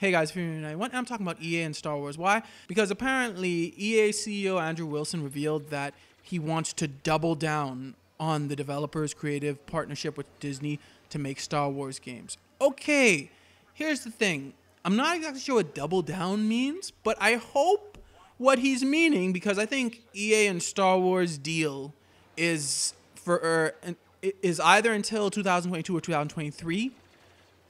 Hey guys, Fury91, I'm talking about EA and Star Wars. Why? Because apparently EA CEO Andrew Wilson revealed that he wants to double down on the developers' creative partnership with Disney to make Star Wars games. Okay, here's the thing. I'm not exactly sure what double down means, but I hope what he's meaning because I think EA and Star Wars deal is for uh, is either until 2022 or 2023.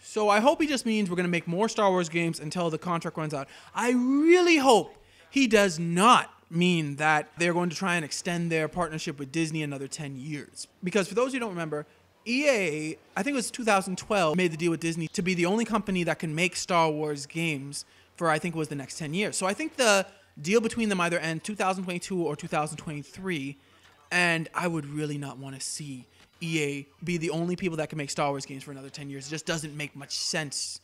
So I hope he just means we're going to make more Star Wars games until the contract runs out. I really hope he does not mean that they're going to try and extend their partnership with Disney another 10 years. Because for those who don't remember, EA, I think it was 2012, made the deal with Disney to be the only company that can make Star Wars games for I think it was the next 10 years. So I think the deal between them either end 2022 or 2023 and I would really not want to see EA be the only people that can make Star Wars games for another 10 years. It just doesn't make much sense.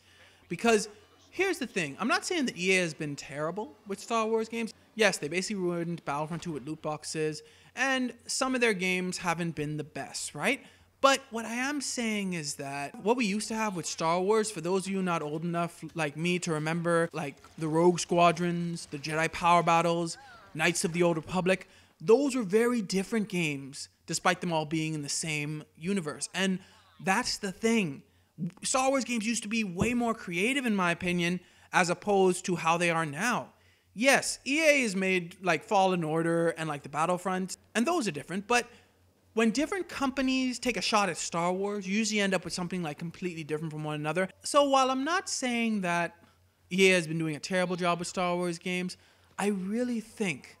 Because here's the thing I'm not saying that EA has been terrible with Star Wars games. Yes, they basically ruined Battlefront 2 with loot boxes, and some of their games haven't been the best, right? But what I am saying is that what we used to have with Star Wars, for those of you not old enough like me to remember, like the Rogue Squadrons, the Jedi Power Battles, Knights of the Old Republic, those were very different games, despite them all being in the same universe. And that's the thing. Star Wars games used to be way more creative, in my opinion, as opposed to how they are now. Yes, EA has made like Fallen Order and like the Battlefront, and those are different, but when different companies take a shot at Star Wars, you usually end up with something like completely different from one another. So while I'm not saying that EA has been doing a terrible job with Star Wars games, I really think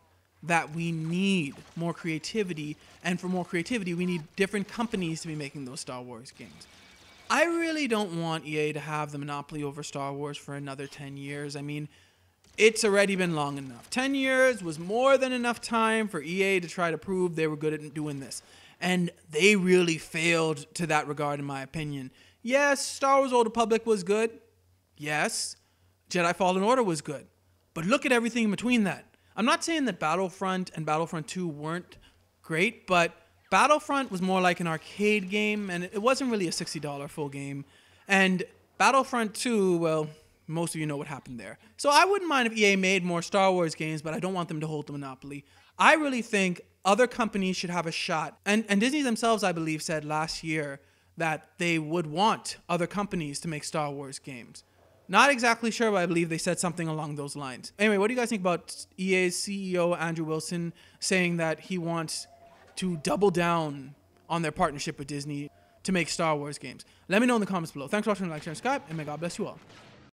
that we need more creativity, and for more creativity, we need different companies to be making those Star Wars games. I really don't want EA to have the monopoly over Star Wars for another 10 years. I mean, it's already been long enough. 10 years was more than enough time for EA to try to prove they were good at doing this. And they really failed to that regard, in my opinion. Yes, Star Wars Old Republic was good. Yes, Jedi Fallen Order was good. But look at everything in between that. I'm not saying that Battlefront and Battlefront 2 weren't great, but Battlefront was more like an arcade game, and it wasn't really a $60 full game. And Battlefront 2, well, most of you know what happened there. So I wouldn't mind if EA made more Star Wars games, but I don't want them to hold the monopoly. I really think other companies should have a shot. And, and Disney themselves, I believe, said last year that they would want other companies to make Star Wars games. Not exactly sure, but I believe they said something along those lines. Anyway, what do you guys think about EA's CEO Andrew Wilson saying that he wants to double down on their partnership with Disney to make Star Wars games? Let me know in the comments below. Thanks for watching, like, share, and subscribe, and may God bless you all.